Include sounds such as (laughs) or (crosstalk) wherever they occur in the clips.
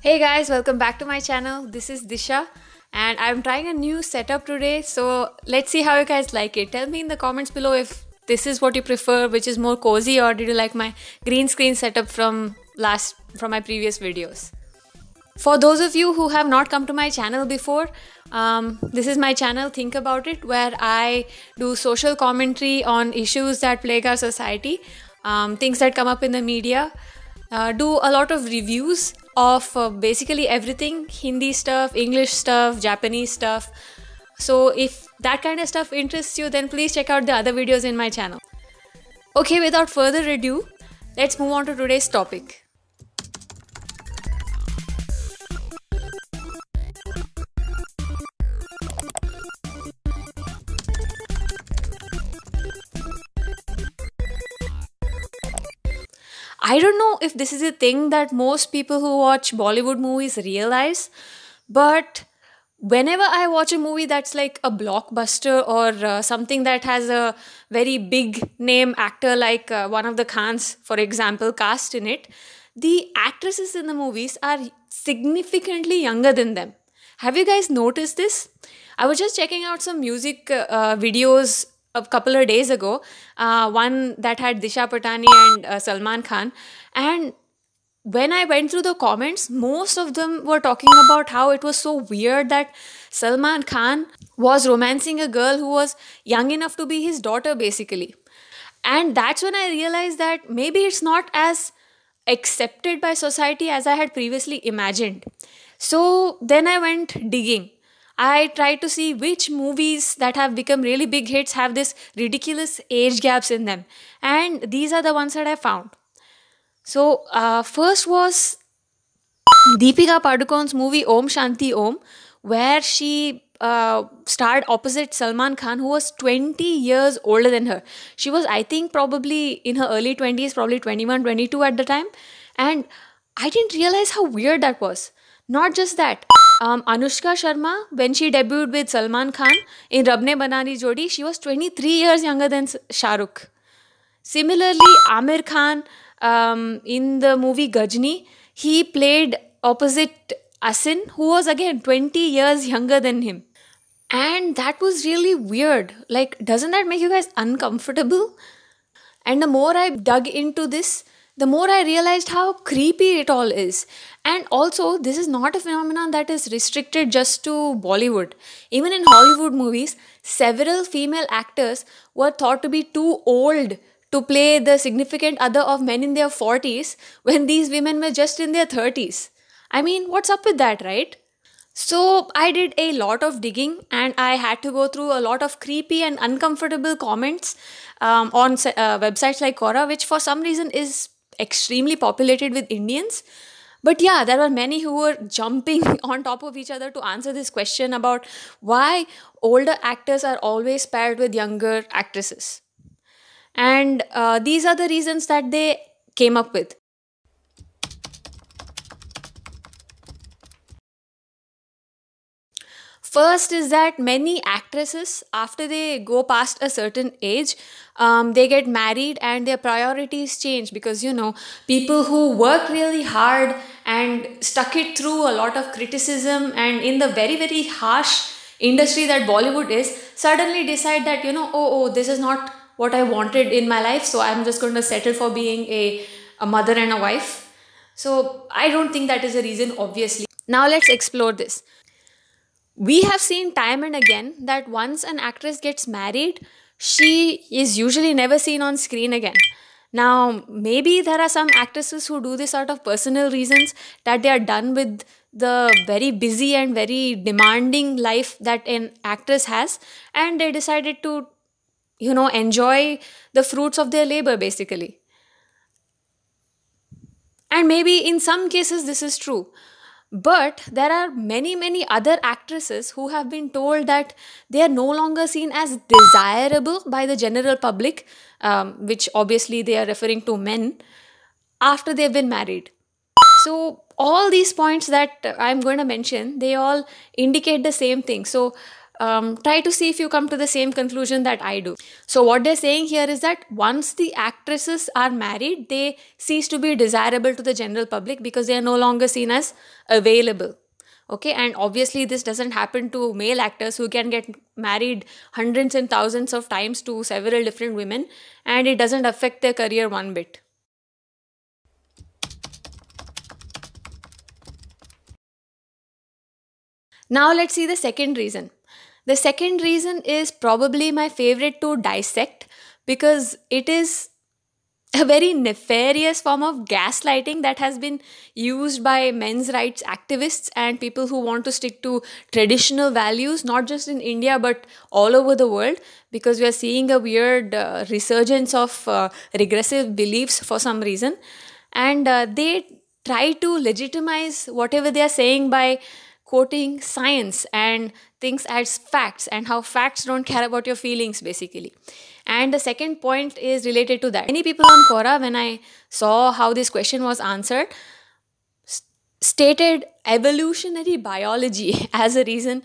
Hey guys, welcome back to my channel. This is Disha and I'm trying a new setup today. So let's see how you guys like it. Tell me in the comments below if this is what you prefer, which is more cozy or did you like my green screen setup from last from my previous videos. For those of you who have not come to my channel before, um, this is my channel Think About It where I do social commentary on issues that plague our society, um, things that come up in the media, uh, do a lot of reviews of uh, basically everything Hindi stuff, English stuff, Japanese stuff. So if that kind of stuff interests you, then please check out the other videos in my channel. Okay, without further ado, let's move on to today's topic. I don't know if this is a thing that most people who watch Bollywood movies realize, but whenever I watch a movie that's like a blockbuster or uh, something that has a very big name actor, like uh, one of the Khans, for example, cast in it, the actresses in the movies are significantly younger than them. Have you guys noticed this? I was just checking out some music uh, videos a couple of days ago, uh, one that had Disha Patani and uh, Salman Khan. And when I went through the comments, most of them were talking about how it was so weird that Salman Khan was romancing a girl who was young enough to be his daughter, basically. And that's when I realized that maybe it's not as accepted by society as I had previously imagined. So then I went digging I try to see which movies that have become really big hits have this ridiculous age gaps in them. And these are the ones that I found. So, uh, first was Deepika Padukone's movie Om Shanti Om, where she uh, starred opposite Salman Khan, who was 20 years older than her. She was, I think, probably in her early 20s, probably 21, 22 at the time. And I didn't realize how weird that was. Not just that, um, Anushka Sharma, when she debuted with Salman Khan in Rabne Banani Jodi, she was 23 years younger than Shahrukh. Similarly, Amir Khan um, in the movie Gajni, he played opposite Asin, who was again 20 years younger than him. And that was really weird. Like, doesn't that make you guys uncomfortable? And the more I dug into this, the more I realized how creepy it all is. And also, this is not a phenomenon that is restricted just to Bollywood. Even in Hollywood movies, several female actors were thought to be too old to play the significant other of men in their 40s when these women were just in their 30s. I mean, what's up with that, right? So, I did a lot of digging and I had to go through a lot of creepy and uncomfortable comments um, on uh, websites like Quora, which for some reason is extremely populated with Indians. But yeah, there were many who were jumping (laughs) on top of each other to answer this question about why older actors are always paired with younger actresses. And uh, these are the reasons that they came up with. First is that many actresses, after they go past a certain age, um, they get married and their priorities change because, you know, people who work really hard and stuck it through a lot of criticism and in the very, very harsh industry that Bollywood is, suddenly decide that, you know, oh, oh, this is not what I wanted in my life, so I'm just going to settle for being a, a mother and a wife. So I don't think that is a reason, obviously. Now let's explore this we have seen time and again that once an actress gets married, she is usually never seen on screen again. Now, maybe there are some actresses who do this out of personal reasons that they are done with the very busy and very demanding life that an actress has, and they decided to, you know, enjoy the fruits of their labor basically. And maybe in some cases, this is true. But there are many, many other actresses who have been told that they are no longer seen as desirable by the general public, um, which obviously they are referring to men, after they've been married. So, all these points that I'm going to mention, they all indicate the same thing. So, um, try to see if you come to the same conclusion that I do. So, what they're saying here is that once the actresses are married, they cease to be desirable to the general public because they are no longer seen as available. Okay, and obviously, this doesn't happen to male actors who can get married hundreds and thousands of times to several different women, and it doesn't affect their career one bit. Now, let's see the second reason. The second reason is probably my favorite to dissect because it is a very nefarious form of gaslighting that has been used by men's rights activists and people who want to stick to traditional values, not just in India but all over the world, because we are seeing a weird uh, resurgence of uh, regressive beliefs for some reason. And uh, they try to legitimize whatever they are saying by quoting science and things as facts and how facts don't care about your feelings basically and the second point is related to that many people on quora when i saw how this question was answered stated evolutionary biology (laughs) as a reason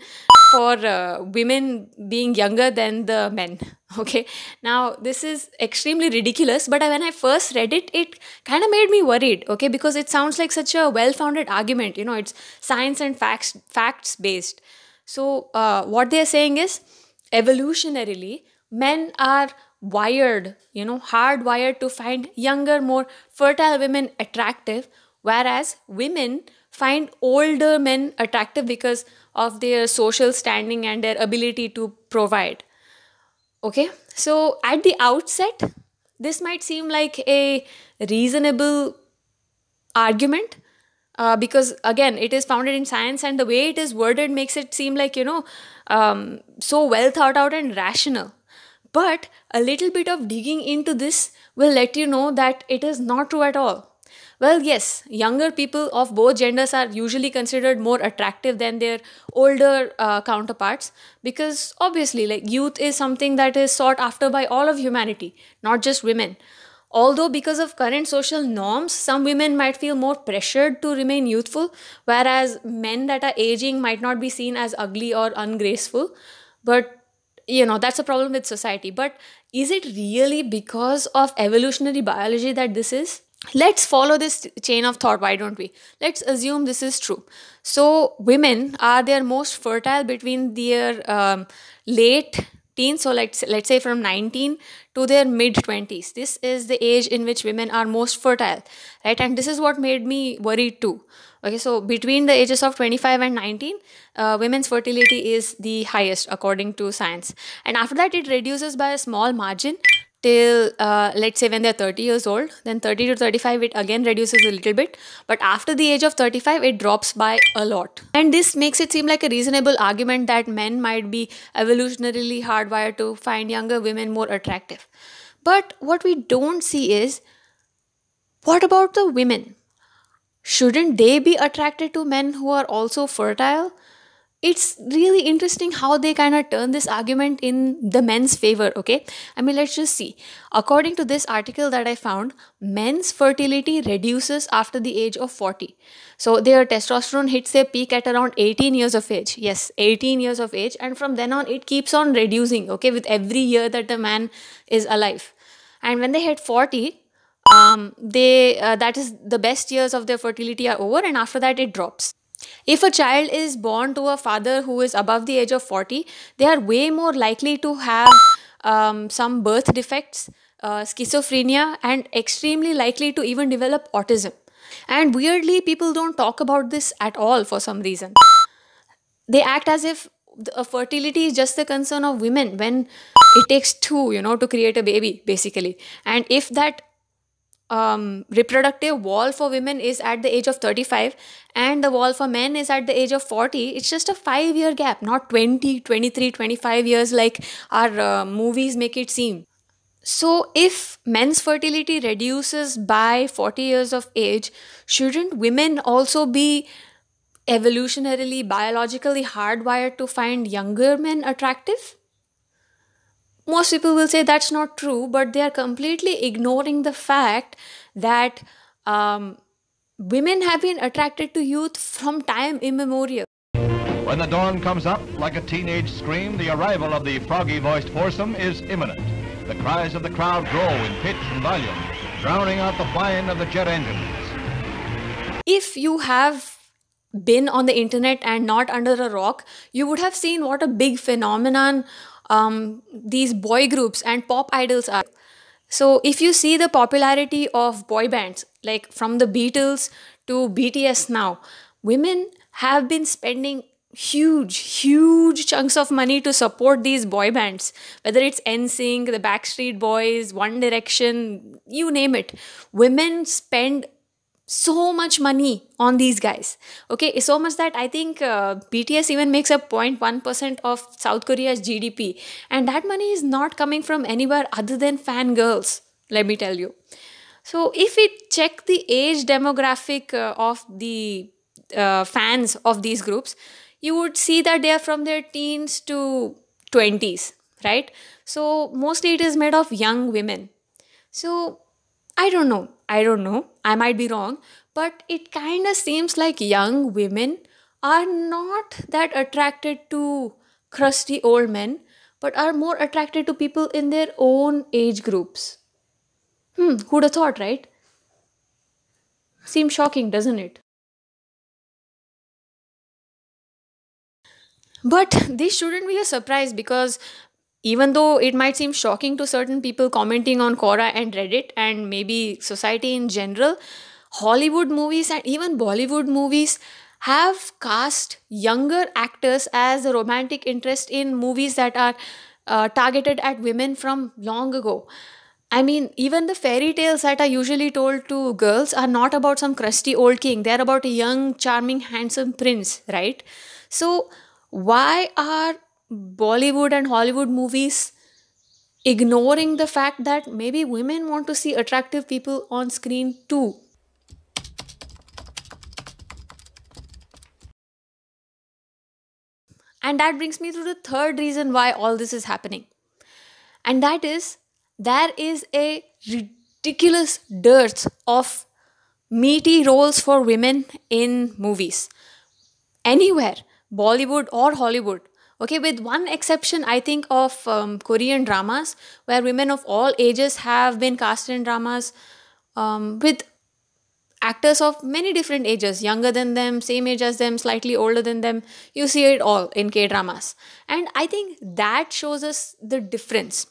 for uh, women being younger than the men (laughs) okay now this is extremely ridiculous but when i first read it it kind of made me worried okay because it sounds like such a well founded argument you know it's science and facts facts based so uh, what they are saying is evolutionarily men are wired you know hardwired to find younger more fertile women attractive Whereas women find older men attractive because of their social standing and their ability to provide. Okay, so at the outset, this might seem like a reasonable argument uh, because again it is founded in science and the way it is worded makes it seem like you know um, so well thought out and rational but a little bit of digging into this will let you know that it is not true at all well, yes, younger people of both genders are usually considered more attractive than their older uh, counterparts because obviously, like, youth is something that is sought after by all of humanity, not just women. Although, because of current social norms, some women might feel more pressured to remain youthful, whereas men that are aging might not be seen as ugly or ungraceful. But you know that's a problem with society but is it really because of evolutionary biology that this is let's follow this chain of thought why don't we let's assume this is true so women are their most fertile between their um, late teens so let's let's say from 19 to their mid 20s this is the age in which women are most fertile right and this is what made me worried too okay so between the ages of 25 and 19 uh, women's fertility is the highest according to science and after that it reduces by a small margin till uh, let's say when they're 30 years old then 30 to 35 it again reduces a little bit but after the age of 35 it drops by a lot and this makes it seem like a reasonable argument that men might be evolutionarily hardwired to find younger women more attractive but what we don't see is what about the women shouldn't they be attracted to men who are also fertile it's really interesting how they kind of turn this argument in the men's favor, okay? I mean, let's just see. According to this article that I found, men's fertility reduces after the age of 40. So their testosterone hits their peak at around 18 years of age. Yes, 18 years of age. And from then on, it keeps on reducing, okay, with every year that the man is alive. And when they hit 40, um, they uh, that is the best years of their fertility are over, and after that, it drops. If a child is born to a father who is above the age of 40, they are way more likely to have um, some birth defects, uh, schizophrenia, and extremely likely to even develop autism. And weirdly, people don't talk about this at all for some reason. They act as if a fertility is just the concern of women when it takes two, you know, to create a baby, basically. And if that um, reproductive wall for women is at the age of 35 and the wall for men is at the age of 40 it's just a 5 year gap not 20 23 25 years like our uh, movies make it seem so if men's fertility reduces by 40 years of age shouldn't women also be evolutionarily biologically hardwired to find younger men attractive most people will say that's not true, but they are completely ignoring the fact that um, women have been attracted to youth from time immemorial. When the dawn comes up, like a teenage scream, the arrival of the froggy-voiced foursome is imminent. The cries of the crowd grow in pitch and volume, drowning out the whine of the jet engines. If you have been on the internet and not under a rock, you would have seen what a big phenomenon um, these boy groups and pop idols are. So, if you see the popularity of boy bands, like from the Beatles to BTS now, women have been spending huge, huge chunks of money to support these boy bands, whether it's NSYNC, the Backstreet Boys, One Direction, you name it. Women spend so much money on these guys. Okay, so much that I think uh, BTS even makes up 0.1% of South Korea's GDP, and that money is not coming from anywhere other than fangirls, let me tell you. So, if we check the age demographic uh, of the uh, fans of these groups, you would see that they are from their teens to 20s, right? So, mostly it is made of young women. So, I don't know I don't know, I might be wrong, but it kind of seems like young women are not that attracted to crusty old men, but are more attracted to people in their own age groups. Hmm, who'd have thought, right? Seems shocking, doesn't it? But this shouldn't be a surprise because even though it might seem shocking to certain people commenting on Quora and Reddit and maybe society in general, Hollywood movies and even Bollywood movies have cast younger actors as a romantic interest in movies that are uh, targeted at women from long ago. I mean, even the fairy tales that are usually told to girls are not about some crusty old king. They're about a young, charming, handsome prince, right? So, why are Bollywood and Hollywood movies ignoring the fact that maybe women want to see attractive people on screen too. And that brings me to the third reason why all this is happening. And that is there is a ridiculous dearth of meaty roles for women in movies. Anywhere, Bollywood or Hollywood, Okay, with one exception, I think of um, Korean dramas where women of all ages have been cast in dramas um, with actors of many different ages younger than them same age as them slightly older than them you see it all in k dramas and i think that shows us the difference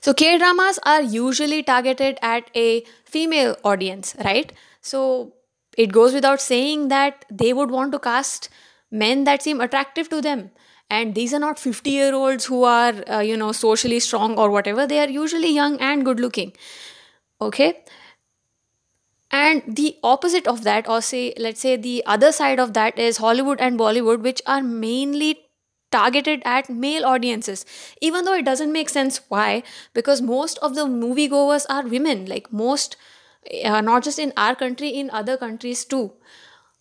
so k dramas are usually targeted at a female audience right so it goes without saying that they would want to cast men that seem attractive to them and these are not 50 year olds who are uh, you know socially strong or whatever they are usually young and good looking okay and the opposite of that or say let's say the other side of that is hollywood and bollywood which are mainly targeted at male audiences even though it doesn't make sense why because most of the moviegoers are women like most uh, not just in our country in other countries too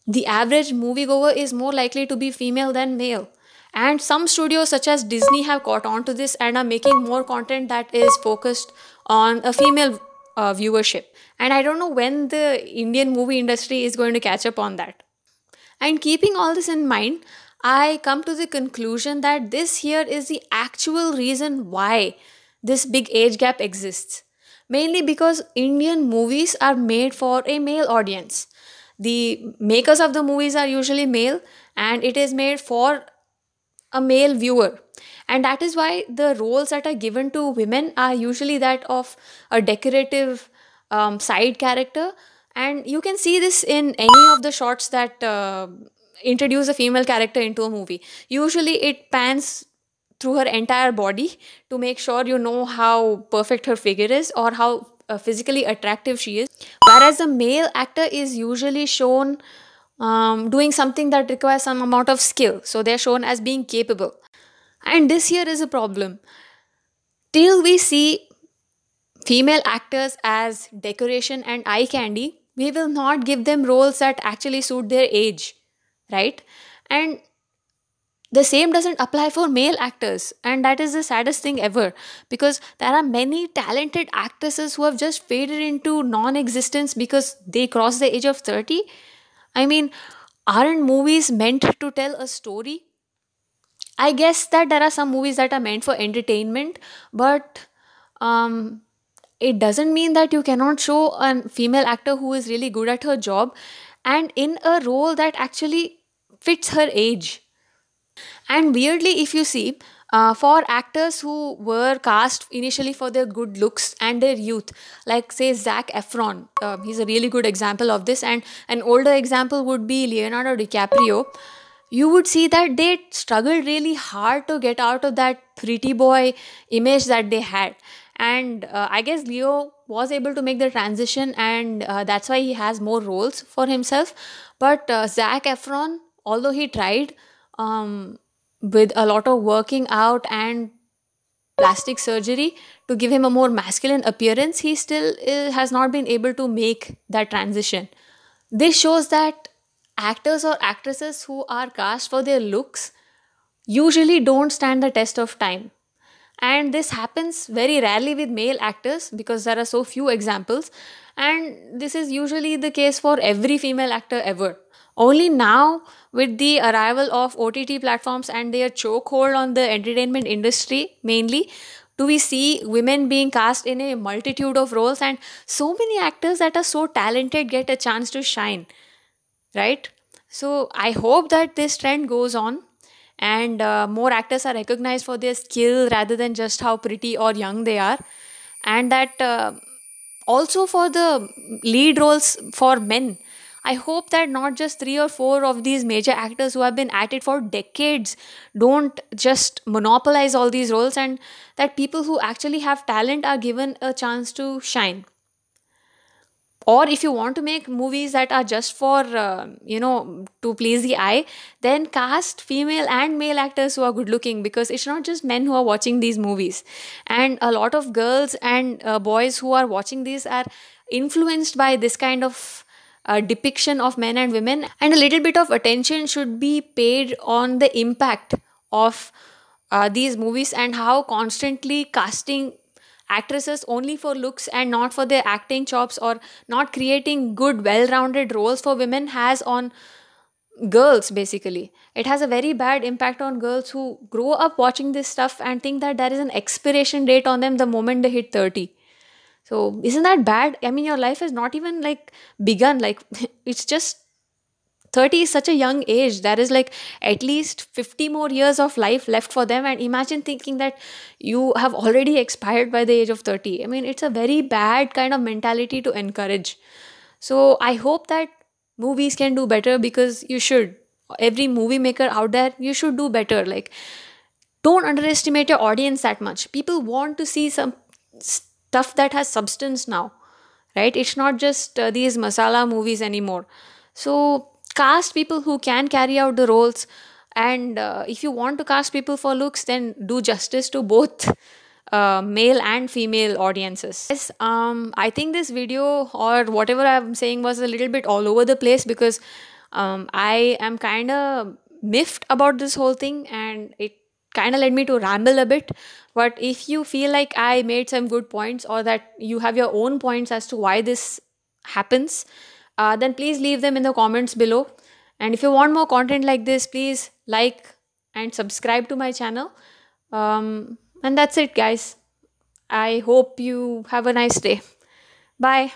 the average moviegoer is more likely to be female than male and some studios such as Disney have caught on to this and are making more content that is focused on a female uh, viewership. And I don't know when the Indian movie industry is going to catch up on that. And keeping all this in mind, I come to the conclusion that this here is the actual reason why this big age gap exists. Mainly because Indian movies are made for a male audience. The makers of the movies are usually male, and it is made for a male viewer. And that is why the roles that are given to women are usually that of a decorative um, side character. And you can see this in any of the shots that uh, introduce a female character into a movie. Usually it pans through her entire body to make sure you know how perfect her figure is or how uh, physically attractive she is. Whereas a male actor is usually shown um, doing something that requires some amount of skill. So they're shown as being capable. And this here is a problem. Till we see female actors as decoration and eye candy, we will not give them roles that actually suit their age, right? And the same doesn't apply for male actors, and that is the saddest thing ever because there are many talented actresses who have just faded into non existence because they cross the age of 30 I mean, aren't movies meant to tell a story? I guess that there are some movies that are meant for entertainment, but um, it doesn't mean that you cannot show a female actor who is really good at her job and in a role that actually fits her age. And weirdly, if you see, uh, for actors who were cast initially for their good looks and their youth, like say Zach Efron. Uh, he's a really good example of this, and an older example would be Leonardo DiCaprio. You would see that they struggled really hard to get out of that pretty boy image that they had. And uh, I guess Leo was able to make the transition, and uh, that's why he has more roles for himself. But uh, Zach Efron, although he tried, um, with a lot of working out and plastic surgery to give him a more masculine appearance, he still is, eh, has not been able to make that transition. This shows that actors or actresses who are cast for their looks usually don't stand the test of time. And this happens very rarely with male actors because there are so few examples. And this is usually the case for every female actor ever. Only now, with the arrival of OTT platforms and their chokehold on the entertainment industry mainly, do we see women being cast in a multitude of roles and so many actors that are so talented get a chance to shine, right? So I hope that this trend goes on and uh, more actors are recognized for their skill rather than just how pretty or young they are, and that. Uh, also for the lead roles for men I hope that not just three or four of these major actors who have been at it for decades don't just monopolize all these roles and that people who actually have talent are given a chance to shine. Or if you want to make movies that are just for, uh, you know, to please the eye, then cast female and male actors who are good looking because it's not just men who are watching these movies. And a lot of girls and uh, boys who are watching these are influenced by this kind of uh, depiction of men and women, and a little bit of attention should be paid on the impact of uh, these movies and how constantly casting actresses only for looks and not for their acting chops or not creating good, well rounded roles for women has on girls basically it has a very bad impact on girls who grow up watching this stuff and think that there is an expiration date on them the moment they hit 30 so isn't that bad? I mean, your life has not even like begun. Like (laughs) it's just 30 is such a young age. There is like at least 50 more years of life left for them. And imagine thinking that you have already expired by the age of 30. I mean, it's a very bad kind of mentality to encourage. So I hope that movies can do better because you should. Every movie maker out there, you should do better. Like, don't underestimate your audience that much. People want to see some stuff that has substance now right it's not just uh, these masala movies anymore so cast people who can carry out the roles and uh, if you want to cast people for looks then do justice to both (laughs) uh, male and female audiences yes um, i think this video or whatever i'm saying was a little bit all over the place because um, i am kind of miffed about this whole thing and it kind of led me to ramble a bit. But if you feel like I made some good points or that you have your own points as to why this happens, uh, then please leave them in the comments below. And if you want more content like this, please like and subscribe to my channel. Um, and that's it, guys. I hope you have a nice day. Bye.